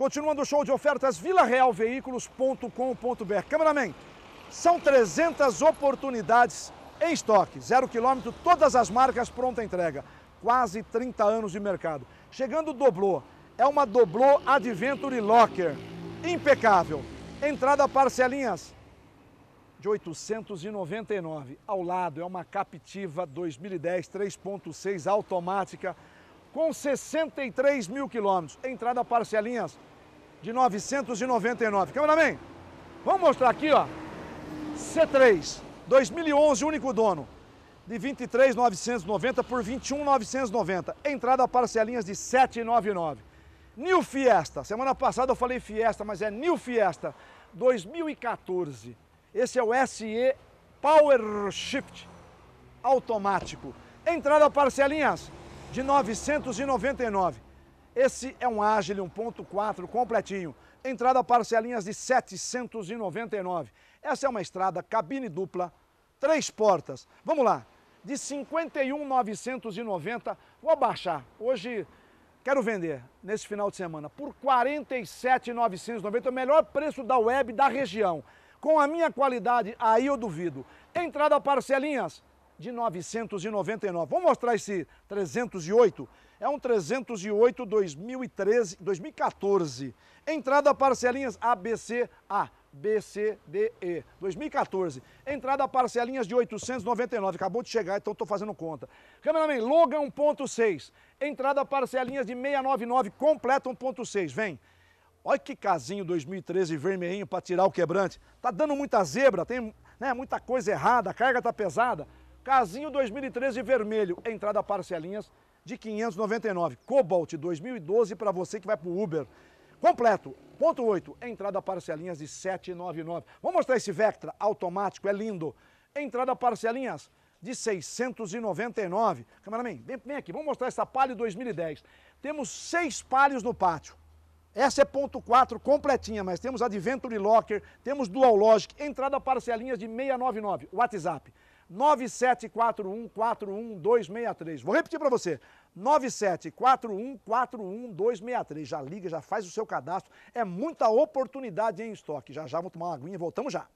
Continuando o show de ofertas, vilarealveículos.com.br. Cameraman, são 300 oportunidades em estoque. Zero quilômetro, todas as marcas pronta entrega. Quase 30 anos de mercado. Chegando Doblô. É uma Doblô Adventure Locker. Impecável. Entrada parcelinhas de 899. Ao lado é uma Captiva 2010 3.6 automática com 63 mil quilômetros. Entrada parcelinhas de 999. Cameraman, vamos mostrar aqui, ó. C3, 2011, único dono. De 23,990 por 21,990. Entrada parcelinhas de 799. New Fiesta. Semana passada eu falei Fiesta, mas é New Fiesta 2014. Esse é o SE Power Shift automático. Entrada parcelinhas de 999. Esse é um Agile 1.4 completinho. Entrada parcelinhas de 799. Essa é uma estrada cabine dupla, três portas. Vamos lá. De 51,990, vou abaixar. Hoje quero vender nesse final de semana por 47,990, o melhor preço da web da região. Com a minha qualidade, aí eu duvido. Entrada parcelinhas de 999. Vamos mostrar esse 308? É um 308 2013, 2014. Entrada parcelinhas ABCA. BCDE 2014. Entrada parcelinhas de 899. Acabou de chegar, então estou fazendo conta. Cameraman, Logan 1.6. Entrada parcelinhas de 699, completa 1.6. Vem. Olha que casinho 2013 vermelhinho para tirar o quebrante. Tá dando muita zebra, tem né, muita coisa errada, a carga tá pesada. Casinho 2013 vermelho, entrada parcelinhas de 599. Cobalt 2012 para você que vai para o Uber. Completo. Ponto 8, entrada parcelinhas de 799. Vamos mostrar esse Vectra automático, é lindo. Entrada parcelinhas de 699. Cameraman, vem, vem aqui, vamos mostrar essa Palio 2010. Temos seis palhos no pátio. Essa é ponto 4 completinha, mas temos Adventure Locker, temos Dual Logic, entrada parcelinhas de 699. WhatsApp 9741-41263. Vou repetir para você. 9741-41263. Já liga, já faz o seu cadastro. É muita oportunidade em estoque. Já já, vamos tomar uma aguinha. Voltamos já.